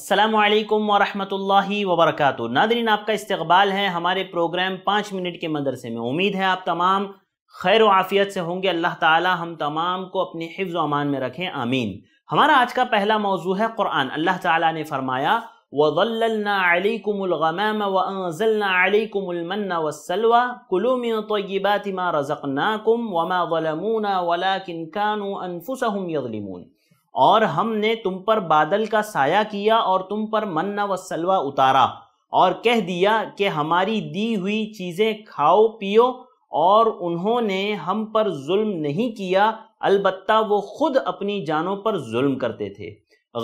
असलकम वरहमल वबरक नादरीन आपका इस्तबाल है हमारे प्रोग्राम पाँच मिनट के मदरसे में उम्मीद है आप तमाम खैर आफ़ियत से होंगे अल्लाह ताला हम तमाम को अपने हिफ्ज़ अमान में रखें आमीन हमारा आज का पहला मौजू है क़ुरान अल्लाह ताला ने फरमाया वज़ल्लनाकुमगम वज़ल्नाकुमन वसलवा कुलुम तयबातिमा रज़क़नाकुम वमा वलमूना वला किन कानू और हमने तुम पर बादल का साया किया और तुम पर मन्ना व सलवा उतारा और कह दिया कि हमारी दी हुई चीज़ें खाओ पियो और उन्होंने हम पर जुल्म नहीं किया अलबत्ता वो खुद अपनी जानों पर जुल्म करते थे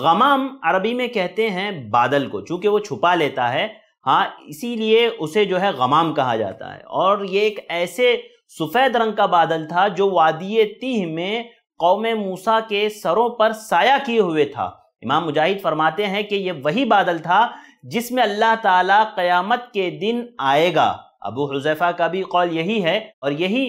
गमाम अरबी में कहते हैं बादल को चूँकि वो छुपा लेता है हाँ इसीलिए उसे जो है गमाम कहा जाता है और ये एक ऐसे सफ़ेद रंग का बादल था जो वादिय तीह में कौम मूसा के सरों पर साया किए हुए था इमाम मुजाहिद फरमाते हैं कि यह वही बादल था जिसमें अल्लाह ताला क़यामत के दिन आएगा अबू हुजैफा का भी कौल यही है और यही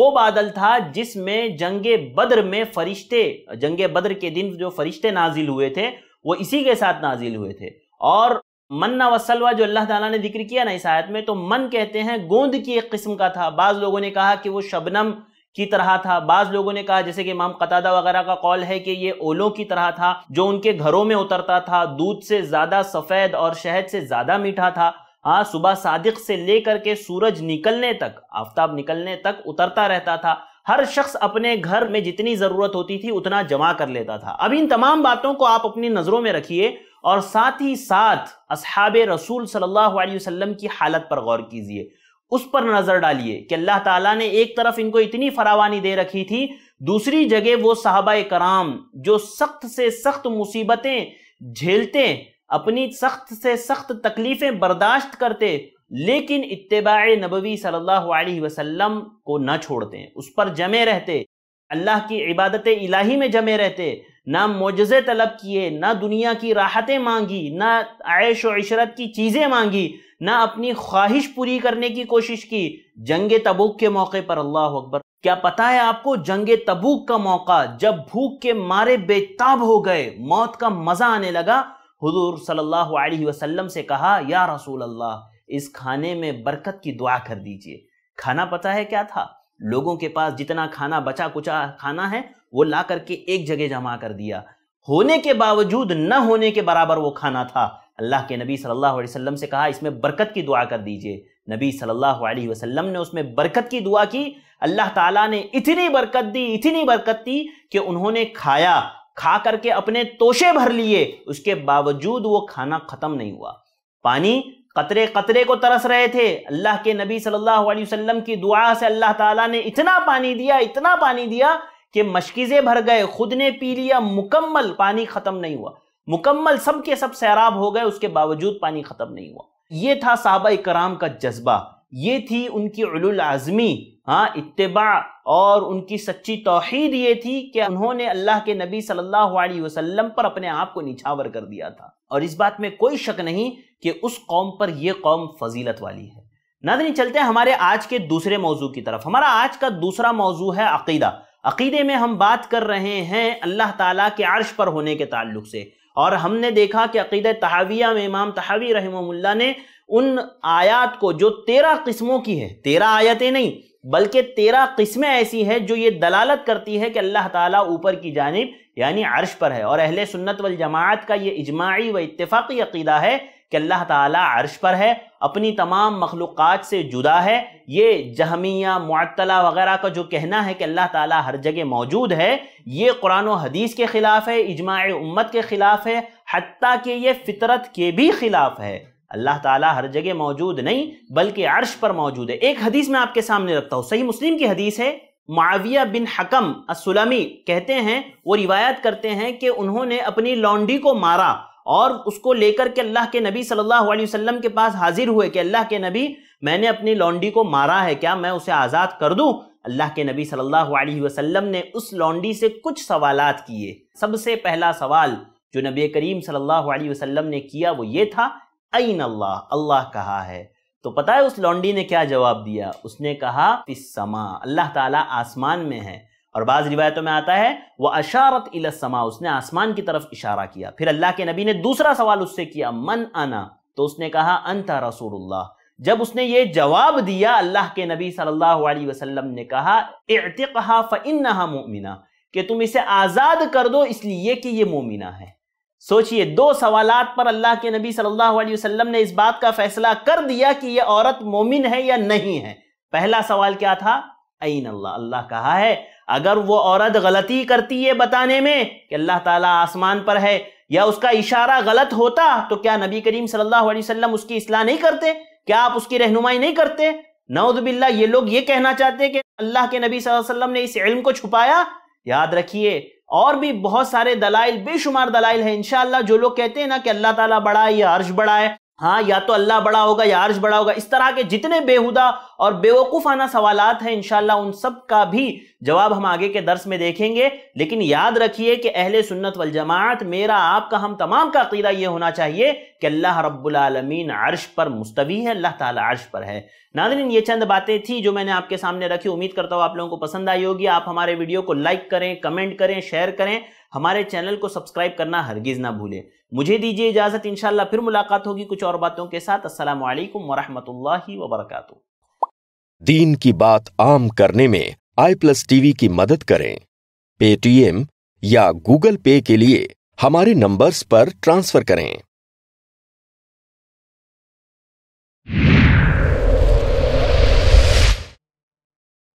वो बादल था जिसमें जंग बद्र में फरिश्ते जंग बद्र के दिन जो फरिश्ते नाजिल हुए थे वो इसी के साथ नाजिल हुए थे और मन्ना वसलवा जो अल्लाह ताला ने जिक्र किया ना इस आयत में तो मन कहते हैं गोंद की एक किस्म का था बाज़ लोगों ने कहा कि वो शबनम की तरह था बाज लोगों ने कहा जैसे कि इमाम कतादा वगैरह का कौल है कि ये ओलों की तरह था जो उनके घरों में उतरता था दूध से ज्यादा सफेद और शहद से ज्यादा मीठा था हाँ सुबह सादिक से लेकर के सूरज निकलने तक आफ्ताब निकलने तक उतरता रहता था हर शख्स अपने घर में जितनी जरूरत होती थी उतना जमा कर लेता था अब इन तमाम बातों को आप अपनी नजरों में रखिए और साथ ही साथ असहाब रसूल सल्लल्लाहु अलैहि वसल्लम की हालत पर गौर कीजिए उस पर नजर डालिए कि अल्लाह ताला ने एक तरफ इनको इतनी फरावानी दे रखी थी दूसरी जगह वो साहबा कराम जो सख्त से सख्त मुसीबतें झेलते अपनी सख्त से सख्त तकलीफें बर्दाश्त करते लेकिन इतबा नबवी सल्लल्लाहु अलैहि वसल्लम को न छोड़ते उस पर जमे रहते अल्लाह की इबादत इलाही में जमे रहते ना मोजे तलब किए ना दुनिया की राहतें मांगी ना आयश व इशरत की चीज़ें मांगी ना अपनी ख्वाहिश पूरी करने की कोशिश की जंग तबूक के मौके पर अल्लाह अकबर क्या पता है आपको जंग तबूक का मौका जब भूख के मारे बेताब हो गए मौत का मज़ा आने लगा हुजूर सल्लल्लाहु अलैहि वसल्लम से कहा या रसूल अल्लाह इस खाने में बरकत की दुआ कर दीजिए खाना पता है क्या था लोगों के पास जितना खाना बचा कुचा खाना है वो ला करके एक जगह जमा कर दिया होने के बावजूद न होने के बराबर वो खाना था अल्लाह के नबी सल्लल्लाहु अलैहि वसल्लम से कहा इसमें बरकत की दुआ कर दीजिए नबी सल्लल्लाहु अलैहि वसल्लम ने उसमें बरकत की दुआ की अल्लाह ताला ने इतनी बरकत दी इतनी बरकत दी कि उन्होंने खाया खा करके अपने तोशे भर लिए उसके बावजूद वो खाना ख़त्म नहीं हुआ पानी कतरे कतरे को तरस रहे थे अल्लाह के नबी सल्लल्लाहु अलैहि वसल्लम की दुआ से अल्लाह ताला ने इतना पानी दिया इतना पानी दिया कि मशकीज़े भर गए खुद ने पी लिया मुकम्मल पानी ख़त्म नहीं हुआ मुकम्मल सब के सब सैराब हो गए उसके बावजूद पानी ख़त्म नहीं हुआ ये था साहबा कराम का जज्बा ये थी उनकी आज़मी हाँ इतबा और उनकी सच्ची तोहीद ये थी कि उन्होंने अल्लाह के नबी सल्लल्लाहु अलैहि वसल्लम पर अपने आप को निछावर कर दिया था और इस बात में कोई शक नहीं कि उस कौम पर यह कौम फजीलत वाली है नादनी चलते हैं हमारे आज के दूसरे मौजू की तरफ हमारा आज का दूसरा मौजू है अकीदा अकीदे में हम बात कर रहे हैं अल्लाह ताला के अर्श पर होने के ताल्लुक से और हमने देखा कि अकीद तहाविया में इमाम तहावी रहमल्ला ने उन आयात को जो तेरह किस्मों की है तेरह आयतें नहीं बल्कि तेरह किस्में ऐसी हैं जो ये दलालत करती है कि अल्लाह ताला ऊपर की जानब यानी अर्श पर है और अहले सुन्नत वल जमात का ये इजमाही व इतफाक़ी अकीदा है कि अल्लाह ताला अर्श पर है अपनी तमाम मखलूक़ से जुदा है ये जहमिया मअतला वगैरह का जो कहना है कि अल्लाह ताला हर जगह मौजूद है ये कुरान हदीस के ख़िलाफ़ है इजमा उम्मत के ख़िलाफ़ है हती कि ये फितरत के भी ख़िलाफ़ है अल्लाह ताला हर जगह मौजूद नहीं बल्कि अर्श पर मौजूद है एक हदीस मैं आपके सामने रखता हूँ सही मुस्लिम की हदीस है माविया बिन हकम असलमी कहते हैं वो रिवायत करते हैं कि उन्होंने अपनी लॉन्डी को मारा और उसको लेकर के अल्लाह के नबी सल्लल्लाहु अलैहि वसल्लम के पास हाजिर हुए कि अल्लाह के नबी मैंने अपनी लॉन्डी को मारा है क्या मैं उसे आज़ाद कर दूं अल्लाह के नबी सल्लल्लाहु अलैहि वसल्लम ने उस लॉन्डी से कुछ सवालात किए सबसे पहला सवाल जो नबी करीम सल्लल्लाहु अलैहि वसल्लम ने किया वो ये था अन अल्लाह अल्लाह कहा है तो पता है उस लौंडी ने क्या जवाब दिया उसने कहा समा अल्लाह ताला आसमान में है और बाज़ रिवायतों में आता है वह अशारत इलसमा उसने आसमान की तरफ इशारा किया फिर अल्लाह के नबी ने दूसरा सवाल उससे किया मन आना तो उसने कहा अंता रसूल जब उसने ये जवाब दिया अल्लाह के नबी सल्लल्लाहु अलैहि वसल्लम ने कहा इतिकहा फ़िनहा मोमिना कि तुम इसे आज़ाद कर दो इसलिए कि ये मोमिना है सोचिए दो सवालात पर अल्लाह के नबी सल्लल्लाहु अलैहि वसल्लम ने इस बात का फैसला कर दिया कि यह औरत मोमिन है या नहीं है पहला सवाल क्या था ऐन अल्लाह अल्लाह कहा है अगर वो औरत गलती करती है बताने में कि अल्लाह ताला आसमान पर है या उसका इशारा गलत होता तो क्या नबी करीम सल्लल्लाहु अलैहि वसल्लम उसकी असलाह नहीं करते क्या आप उसकी रहनुमाई नहीं करते नवदबिल्ला ये लोग ये कहना चाहते कि अल्लाह के नबी वसल्लम ने इस इल्म को छुपाया याद रखिए और भी बहुत सारे दलाइल बेशुमार दलाइल है इनशाला जो लोग कहते हैं ना कि अल्लाह ताला बड़ा है या अर्श बड़ा है हाँ या तो अल्लाह बड़ा होगा या अर्श बड़ा होगा इस तरह के जितने बेहुदा और बेवकूफ़ाना सवाल हैं इनशाला उन सब का भी जवाब हम आगे के दर्स में देखेंगे लेकिन याद रखिए कि अहले सुन्नत वल जमात मेरा आपका हम तमाम का अकीदा ये होना चाहिए कि अल्लाह रब्बुलमीन अर्श पर मुस्तवी है अल्लाह ताला अर्श पर है नादिन ये चंद बातें थी जो मैंने आपके सामने रखी उम्मीद करता हूँ आप लोगों को पसंद आई होगी आप हमारे वीडियो को लाइक करें कमेंट करें शेयर करें हमारे चैनल को सब्सक्राइब करना हरगिज़ ना भूलें मुझे दीजिए इजाज़त इंशाल्लाह फिर मुलाकात होगी कुछ और बातों के साथ अस्सलाम वालेकुम वरहमतुल्लाहि दीन की बात आम करने में आई प्लस टीवी की मदद करें पेटीएम या गूगल पे के लिए हमारे नंबर्स पर ट्रांसफर करें